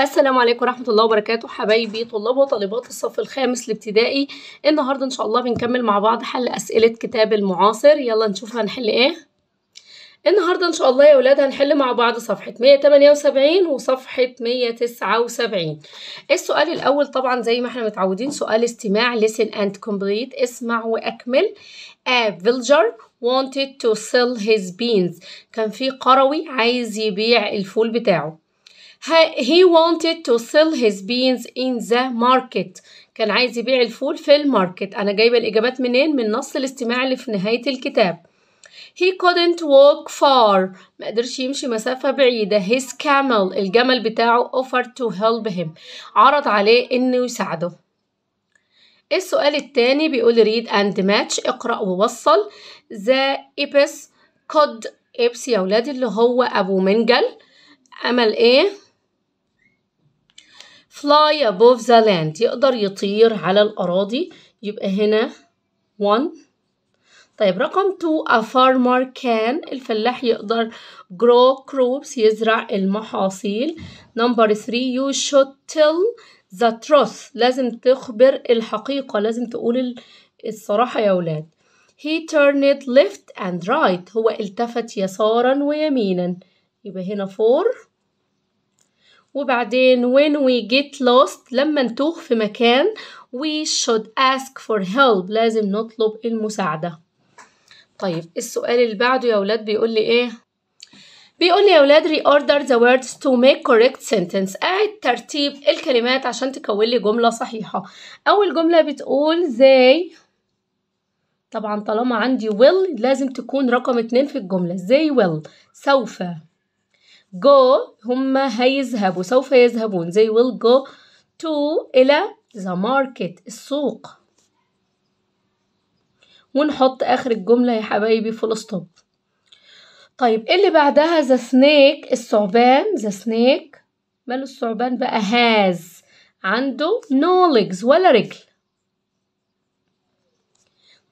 السلام عليكم ورحمة الله وبركاته حبايبي طلاب وطالبات الصف الخامس الابتدائي النهاردة إن شاء الله بنكمل مع بعض حل أسئلة كتاب المعاصر يلا نشوف هنحل إيه النهاردة إن شاء الله يا ولاد هنحل مع بعض صفحة 178 وصفحة 179 السؤال الأول طبعا زي ما احنا متعودين سؤال استماع listen and complete اسمع وأكمل A villager wanted to sell his beans كان في قروي عايز يبيع الفول بتاعه he wanted to sell his beans in the market كان عايز يبيع الفول في الماركت أنا جايبة الإجابات منين من نص الاستماع اللي في نهاية الكتاب he couldn't walk far ما قدرش يمشي مسافة بعيدة his camel الجمل بتاعه offered to help him عرض عليه إنه يساعده إيه السؤال التاني بيقول read and match اقرأ ووصل the epis could ابس يا ولادي اللي هو أبو منجل أمل إيه fly above the land يقدر يطير على الأراضي يبقى هنا one طيب رقم two a farmer can الفلاح يقدر grow crops يزرع المحاصيل number three you should tell the truth لازم تخبر الحقيقة لازم تقول الصراحة يا أولاد he turned left and right هو التفت يسارا ويمينا يبقى هنا four وبعدين when we get lost لما نتوه في مكان we should ask for help لازم نطلب المساعدة طيب السؤال اللي بعده يا ولاد بيقول لي ايه بيقول لي يا ولاد reorder the words to make correct sentence قاعد ترتيب الكلمات عشان تكون لي جملة صحيحة أول جملة بتقول زي طبعا طالما عندي will لازم تكون رقم اتنين في الجملة زي will سوف go هم هيذهبوا سوف يذهبون they will go to إلى the market السوق ونحط آخر الجملة يا حبايبي فول ستوب طيب ايه اللي بعدها ذا سنيك الثعبان ذا سنيك ماله الثعبان بقى هاز عنده no legs ولا رجل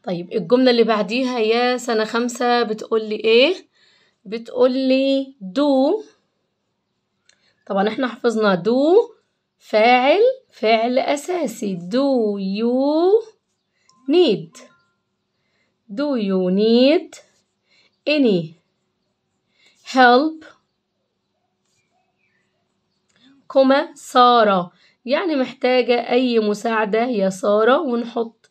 طيب الجملة اللي بعديها يا سنة خمسة بتقولي ايه بتقولي do طبعا احنا حفظنا دو فاعل فعل أساسي do you need do you need any help كما سارة يعني محتاجة أي مساعدة يا سارة ونحط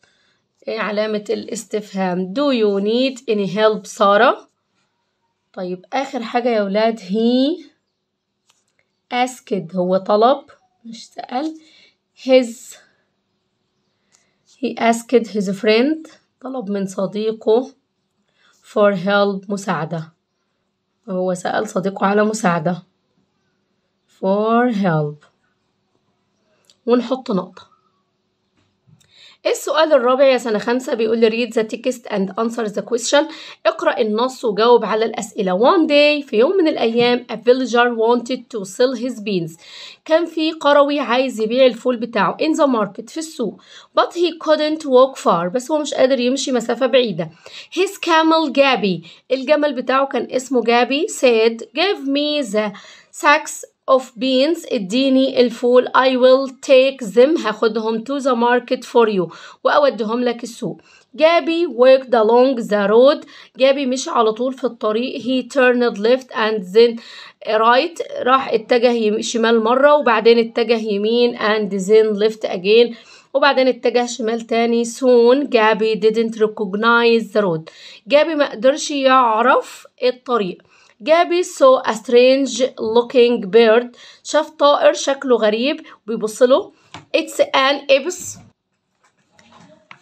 علامة الاستفهام do you need any help سارة طيب آخر حاجة يا ولاد هي asked هو طلب مش سأل his he asked his friend طلب من صديقه for help مساعدة هو سأل صديقه على مساعدة for help ونحط نقطة السؤال الرابع يا سنة خمسة بيقول لي read the text and answer the question اقرأ النص وجاوب على الأسئلة one day في يوم من الأيام a villager wanted to sell his beans كان في قروي عايز يبيع الفول بتاعه in the market في السوق but he couldn't walk far بس هو مش قادر يمشي مسافة بعيدة his camel Gabby الجمل بتاعه كان اسمه Gabby said give me the sacks of beans اديني الفول I will take them هاخدهم to the market for you وأودهم لك السوق جابي walked along the road جابي مش على طول في الطريق he turned left and then right راح اتجه شمال مرة وبعدين اتجه يمين and then left again وبعدين اتجه شمال تاني soon جابي didn't recognize the road جابي مقدرش يعرف الطريق جابي saw a strange looking bird شاف طائر شكله غريب بيبص له it's an ibis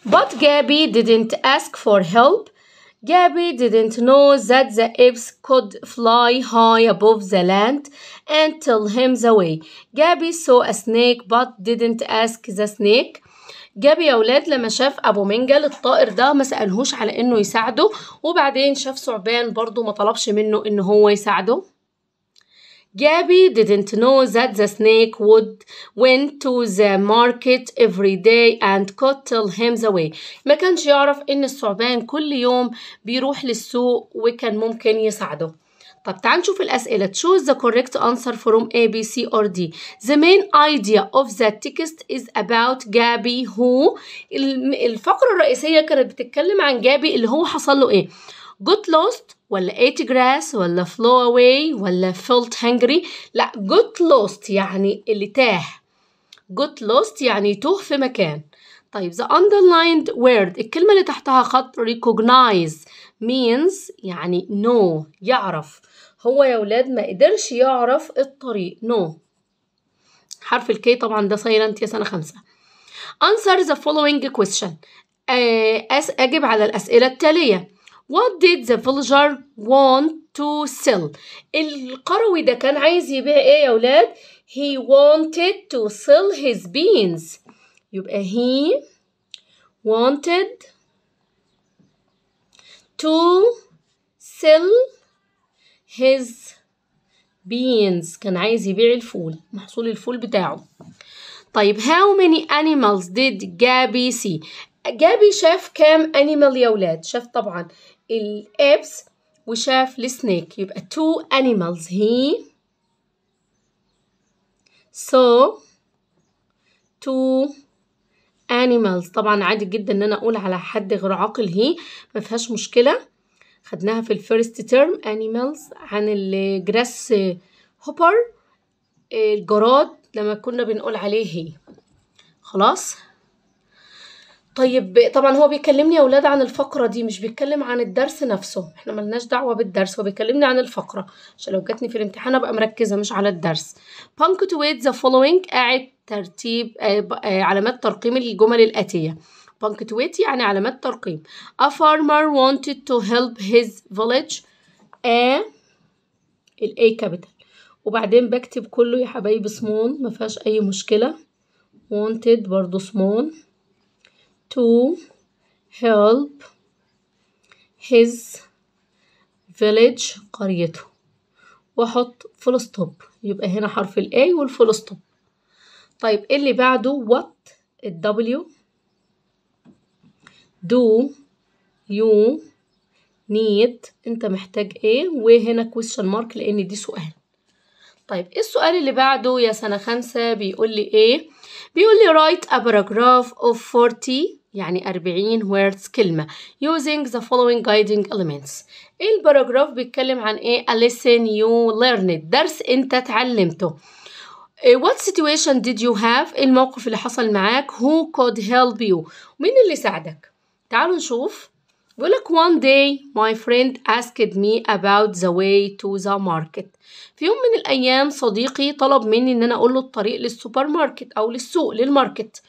but Gabby didn't ask for help Gabby didn't know that the apes could fly high above the land and tell him the way. Gabby saw a snake but didn't ask the snake. جاب يا ولاد لما شاف ابو منجل الطائر ده ما سالهوش على انه يساعده وبعدين شاف ثعبان برضه ما طلبش منه ان هو يساعده Gabby didn't know that the snake would went to the market every day and could tell him the way. ما كانش يعرف إن الثعبان كل يوم بيروح للسوق وكان ممكن يساعده. طب تعال نشوف الأسئلة choose the correct answer from A, B, C or D the main idea of the text is about Gabby who الفقرة الرئيسية كانت بتتكلم عن جابي اللي هو حصل له إيه got lost ولا ate grass ولا flow away ولا felt hungry لا got lost يعني اللي تاه got lost يعني توه في مكان طيب the underlined word الكلمة اللي تحتها خط recognize means يعني no يعرف هو يا ولاد ما قدرش يعرف الطريق no حرف الكي طبعا ده silent يا سنة خمسة answer the following question آه، أس أجب على الأسئلة التالية What did the villager want to sell? القروي ده كان عايز يبيع ايه يا ولاد؟ He wanted to sell his beans. يبقى he wanted to sell his beans كان عايز يبيع الفول محصول الفول بتاعه طيب how many animals did Gabby see جابي شاف كام animal يا ولاد شاف طبعا الابس وشاف السنيك يبقى two animals he saw two animals طبعا عادي جدا ان انا اقول على حد غير عاقل هي ما فيهاش مشكله خدناها في الفيرست تيرم animals عن الجراس هوبر الجراد لما كنا بنقول عليه هي خلاص طيب طبعا هو بيكلمني يا اولاد عن الفقره دي مش بيتكلم عن الدرس نفسه احنا ملناش دعوه بالدرس هو بيكلمني عن الفقره عشان لو جاتني في الامتحان ابقى مركزه مش على الدرس punctuate the following اعد ترتيب آه، آه، علامات ترقيم الجمل الاتيه punctuate يعني علامات ترقيم a farmer wanted to help his village a الاي كابيتال وبعدين بكتب كله يا حبايبي سمول ما فيهاش اي مشكله wanted برضه سمول to help his village قريته واحط فول ستوب يبقى هنا حرف ال A والفول ستوب طيب اللي بعده what ال W do you need انت محتاج ايه وهنا question mark لان دي سؤال طيب إيه السؤال اللي بعده يا سنة خمسة بيقول لي ايه بيقول لي write a paragraph of 40 يعني 40 words كلمة using the following guiding elements الباراجراف بيتكلم عن ايه a lesson you learned درس انت اتعلمته What situation did you have الموقف اللي حصل معاك Who could help you مين اللي ساعدك تعالوا نشوف بيقولك one day my friend asked me about the way to the market في يوم من الأيام صديقي طلب مني إن أنا أقول له الطريق للسوبر ماركت أو للسوق للماركت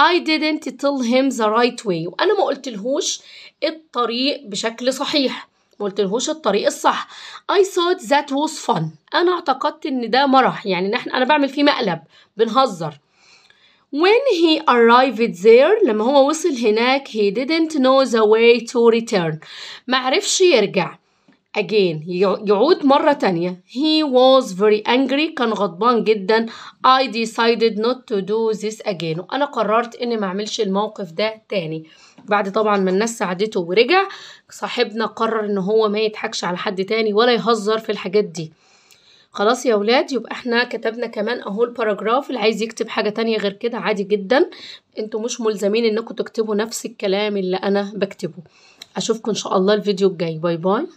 I didn't tell him the right way وأنا ما لهوش الطريق بشكل صحيح ما لهوش الطريق الصح I thought that was fun أنا اعتقدت إن ده مرح يعني إن أنا بعمل فيه مقلب بنهزر When he arrived there لما هو وصل هناك he didn't know the way to return ما عرفش يرجع again يعود مرة تانية he was very angry كان غضبان جدا I decided not to do this again وأنا قررت إني ما أعملش الموقف ده تاني بعد طبعا ما الناس ساعدته ورجع صاحبنا قرر إن هو ما يضحكش على حد تاني ولا يهزر في الحاجات دي خلاص يا ولاد يبقى احنا كتبنا كمان اهو الباراجراف اللي عايز يكتب حاجه تانية غير كده عادي جدا انتوا مش ملزمين انكم تكتبوا نفس الكلام اللي انا بكتبه اشوفكم ان شاء الله الفيديو الجاي باي باي